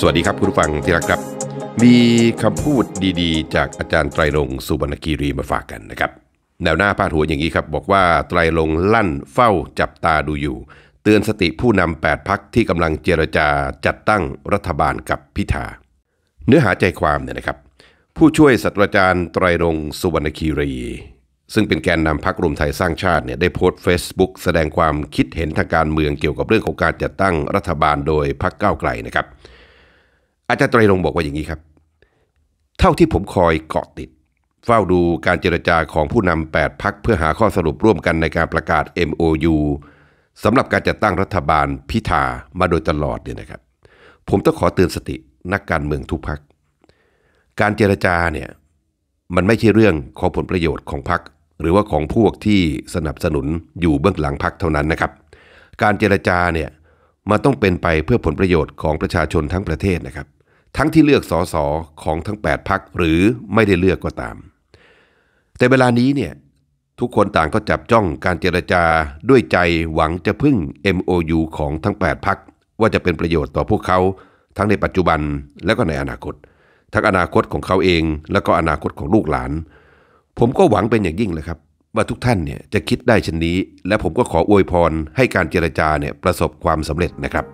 สวัสดีครับคุณผู้ฟังที่รักครับ มีคำพูดดีๆ จากอาจารย์ไตรรงสุวรรณคีรีมาฝากกันนะครับ แนวหน้าพาดหัวอย่างนี้ครับบอกว่า ไตรรงลั่นเฝ้าจับตาดูอยู่ เตือนสติผู้นำแปดพักที่กำลังเจรจาจัดตั้งรัฐบาลกับพิธาเนื้อหาใจความเนี่ยนะครับ ผู้ช่วยศาสตราจารย์ไตรรงสุวรรณคีรี ซึ่งเป็นแกนนำพักรวมไทยสร้างชาติเนี่ยได้โพสต์เฟซบุ๊กแสดงความคิดเห็นทางการเมืองเกี่ยวกับเรื่องของการจัดตั้งรัฐบาลโดยพักก้าวไกลนะครับโอาจารย์ไตรรงบอกว่าอย่างนี้ครับ เท่าที่ผมคอยเกาะติด เฝ้าดูการเจรจาของผู้นำ8พักเพื่อหาข้อสรุปร่วมกันในการประกาศ MOU สำหรับการจัดตั้งรัฐบาลพิธามาโดยตลอดเนี่ยนะครับ ผมต้องขอเตือนสตินักการเมืองทุกพัก การเจรจาเนี่ยมันไม่ใช่เรื่องของผลประโยชน์ของพัก หรือว่าของพวกที่สนับสนุนอยู่เบื้องหลังพักเท่านั้นนะครับ การเจรจาเนี่ยมันต้องเป็นไปเพื่อผลประโยชน์ของประชาชนทั้งประเทศนะครับทั้งที่เลือกสสของทั้ง 8พักหรือไม่ได้เลือกก็ตาม แต่เวลานี้เนี่ยทุกคนต่างก็จับจ้องการเจรจาด้วยใจหวังจะพึ่ง MOU ของทั้ง 8พักว่าจะเป็นประโยชน์ต่อพวกเขา ทั้งในปัจจุบันและก็ในอนาคต ทั้งอนาคตของเขาเอง และก็อนาคตของลูกหลาน ผมก็หวังเป็นอย่างยิ่งเลยครับว่าทุกท่านเนี่ยจะคิดได้เช่นนี้ และผมก็ขออวยพรให้การเจรจาเนี่ยประสบความสำเร็จนะครับ